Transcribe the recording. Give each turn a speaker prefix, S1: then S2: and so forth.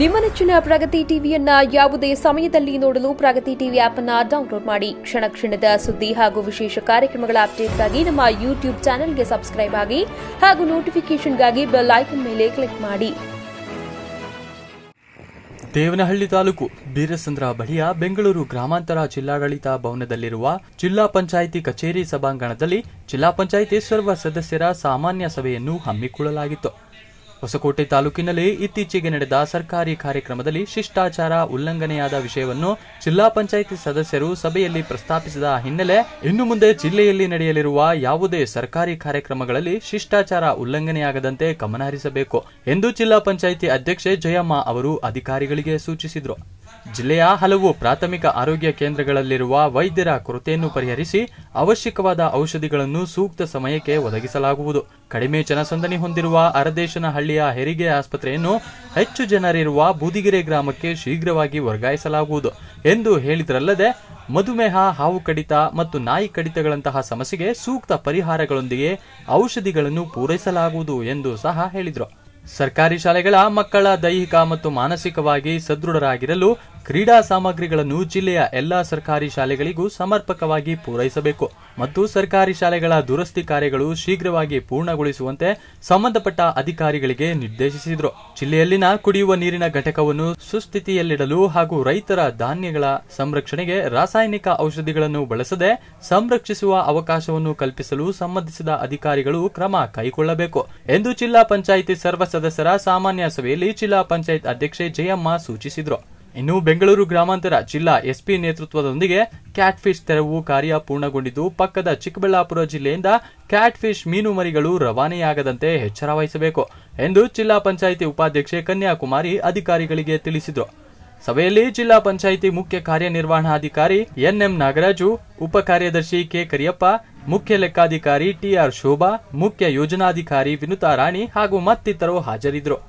S1: ನಿಮ್ಮ ನೆಚ್ಚಿನ ಪ್ರಗತಿ ಟಿವಿಯನ್ನ ಯಾವುದೇ ಸಮಯದಲ್ಲಿ ನೋಡಲು ಪ್ರಗತಿ ಟಿವಿ ಆಪ್ ಅನ್ನ ಡೌನ್ಲೋಡ್ ಮಾಡಿ ಕ್ಷಣ ಕ್ಷಣದ ಸುದ್ದಿ ಹಾಗೂ ವಿಶೇಷ ಕಾರ್ಯಕ್ರಮಗಳ ಅಪ್ಡೇಟ್ಗಾಗಿ ನಮ್ಮ ಯೂಟ್ಯೂಬ್ ಚಾನೆಲ್ಗೆ ಸಬ್ಸ್ಕ್ರೈಬ್ ಆಗಿ ಹಾಗೂ ನೋಟಿಫಿಕೇಷನ್ಗಾಗಿ ಬೆಲ್ ಐಕನ್ ಮೇಲೆ ಕ್ಲಿಕ್ ಮಾಡಿ
S2: ದೇವನಹಳ್ಳಿ ತಾಲೂಕು ಬೀರಸಂದ್ರ ಬಳಿಯ ಬೆಂಗಳೂರು ಗ್ರಾಮಾಂತರ ಜಿಲ್ಲಾಡಳಿತ ಭವನದಲ್ಲಿರುವ ಜಿಲ್ಲಾ ಪಂಚಾಯಿತಿ ಕಚೇರಿ ಸಭಾಂಗಣದಲ್ಲಿ ಜಿಲ್ಲಾ ಪಂಚಾಯಿತಿ ಸರ್ವ ಸದಸ್ಯರ ಸಾಮಾನ್ಯ ಸಭೆಯನ್ನು ಹಮ್ಮಿಕೊಳ್ಳಲಾಗಿತ್ತು ಹೊಸಕೋಟೆ ತಾಲೂಕಿನಲ್ಲಿ ಇತ್ತೀಚೆಗೆ ನಡೆದ ಸರ್ಕಾರಿ ಕಾರ್ಯಕ್ರಮದಲ್ಲಿ ಶಿಷ್ಟಾಚಾರ ಉಲ್ಲಂಘನೆಯಾದ ವಿಷಯವನ್ನು ಜಿಲ್ಲಾ ಪಂಚಾಯಿತಿ ಸದಸ್ಯರು ಸಭೆಯಲ್ಲಿ ಪ್ರಸ್ತಾಪಿಸಿದ ಹಿನ್ನೆಲೆ ಇನ್ನು ಮುಂದೆ ಜಿಲ್ಲೆಯಲ್ಲಿ ನಡೆಯಲಿರುವ ಯಾವುದೇ ಸರ್ಕಾರಿ ಕಾರ್ಯಕ್ರಮಗಳಲ್ಲಿ ಶಿಷ್ಟಾಚಾರ ಉಲ್ಲಂಘನೆಯಾಗದಂತೆ ಗಮನಹರಿಸಬೇಕು ಎಂದು ಜಿಲ್ಲಾ ಪಂಚಾಯಿತಿ ಅಧ್ಯಕ್ಷೆ ಜಯಮ್ಮ ಅವರು ಅಧಿಕಾರಿಗಳಿಗೆ ಸೂಚಿಸಿದರು ಜಿಲ್ಲೆಯ ಹಲವು ಪ್ರಾಥಮಿಕ ಆರೋಗ್ಯ ಕೇಂದ್ರಗಳಲ್ಲಿರುವ ವೈದ್ಯರ ಕೊರತೆಯನ್ನು ಪರಿಹರಿಸಿ ಅವಶ್ಯಕವಾದ ಔಷಧಿಗಳನ್ನು ಸೂಕ್ತ ಸಮಯಕ್ಕೆ ಒದಗಿಸಲಾಗುವುದು ಕಡಿಮೆ ಜನಸಂದಣಿ ಹೊಂದಿರುವ ಅರದೇಶನಹಳ್ಳಿಯ ಹೆರಿಗೆ ಆಸ್ಪತ್ರೆಯನ್ನು ಹೆಚ್ಚು ಜನರಿರುವ ಬೂದಿಗೆರೆ ಗ್ರಾಮಕ್ಕೆ ಶೀಘ್ರವಾಗಿ ವರ್ಗಾಯಿಸಲಾಗುವುದು ಎಂದು ಹೇಳಿದರಲ್ಲದೆ ಮಧುಮೇಹ ಹಾವು ಕಡಿತ ಮತ್ತು ನಾಯಿ ಕಡಿತಗಳಂತಹ ಸಮಸ್ಯೆಗೆ ಸೂಕ್ತ ಪರಿಹಾರಗಳೊಂದಿಗೆ ಔಷಧಿಗಳನ್ನು ಪೂರೈಸಲಾಗುವುದು ಎಂದು ಸಹ ಹೇಳಿದರು ಸರ್ಕಾರಿ ಶಾಲೆಗಳ ಮಕ್ಕಳ ದೈಹಿಕ ಮತ್ತು ಮಾನಸಿಕವಾಗಿ ಸದೃಢರಾಗಿರಲು ಕ್ರೀಡಾ ಸಾಮಗ್ರಿಗಳನ್ನು ಜಿಲ್ಲೆಯ ಎಲ್ಲಾ ಸರ್ಕಾರಿ ಶಾಲೆಗಳಿಗೂ ಸಮರ್ಪಕವಾಗಿ ಪೂರೈಸಬೇಕು ಮತ್ತು ಸರ್ಕಾರಿ ಶಾಲೆಗಳ ದುರಸ್ತಿ ಕಾರ್ಯಗಳು ಶೀಘ್ರವಾಗಿ ಪೂರ್ಣಗೊಳಿಸುವಂತೆ ಸಂಬಂಧಪಟ್ಟ ಅಧಿಕಾರಿಗಳಿಗೆ ನಿರ್ದೇಶಿಸಿದರು ಜಿಲ್ಲೆಯಲ್ಲಿನ ಕುಡಿಯುವ ನೀರಿನ ಘಟಕವನ್ನು ಸುಸ್ಥಿತಿಯಲ್ಲಿಡಲು ಹಾಗೂ ರೈತರ ಧಾನ್ಯಗಳ ಸಂರಕ್ಷಣೆಗೆ ರಾಸಾಯನಿಕ ಔಷಧಿಗಳನ್ನು ಬಳಸದೆ ಸಂರಕ್ಷಿಸುವ ಅವಕಾಶವನ್ನು ಕಲ್ಪಿಸಲು ಸಂಬಂಧಿಸಿದ ಅಧಿಕಾರಿಗಳು ಕ್ರಮ ಕೈಗೊಳ್ಳಬೇಕು ಎಂದು ಜಿಲ್ಲಾ ಪಂಚಾಯಿತಿ ಸರ್ವ ಸದಸ್ಯರ ಸಾಮಾನ್ಯ ಸಭೆಯಲ್ಲಿ ಜಿಲ್ಲಾ ಪಂಚಾಯತ್ ಅಧ್ಯಕ್ಷೆ ಜಯಮ್ಮ ಸೂಚಿಸಿದರು ಇನ್ನು ಬೆಂಗಳೂರು ಗ್ರಾಮಾಂತರ ಜಿಲ್ಲಾ ಎಸ್ಪಿ ನೇತೃತ್ವದೊಂದಿಗೆ ಕ್ಯಾಟ್ ಫಿಶ್ ತೆರವು ಕಾರ್ಯ ಪೂರ್ಣಗೊಂಡಿದ್ದು ಪಕ್ಕದ ಚಿಕ್ಕಬಳ್ಳಾಪುರ ಜಿಲ್ಲೆಯಿಂದ ಕ್ಯಾಟ್ ಫಿಶ್ ಮೀನು ಮರಿಗಳು ರವಾನೆಯಾಗದಂತೆ ಎಚ್ಚರ ವಹಿಸಬೇಕು ಎಂದು ಜಿಲ್ಲಾ ಪಂಚಾಯಿತಿ ಉಪಾಧ್ಯಕ್ಷೆ ಕನ್ಯಾಕುಮಾರಿ ಅಧಿಕಾರಿಗಳಿಗೆ ತಿಳಿಸಿದರು ಸಭೆಯಲ್ಲಿ ಜಿಲ್ಲಾ ಪಂಚಾಯಿತಿ ಮುಖ್ಯ ಕಾರ್ಯನಿರ್ವಹಣಾಧಿಕಾರಿ ಎನ್ಎಂ ನಾಗರಾಜು ಉಪ ಕಾರ್ಯದರ್ಶಿ ಕೆ ಕರಿಯಪ್ಪ ಮುಖ್ಯ ಲೆಕ್ಕಾಧಿಕಾರಿ ಟಿಆರ್ ಶೋಭಾ ಮುಖ್ಯ ಯೋಜನಾಧಿಕಾರಿ ವಿನುತಾ ರಾಣಿ ಹಾಗೂ ಮತ್ತಿತರರು ಹಾಜರಿದ್ದರು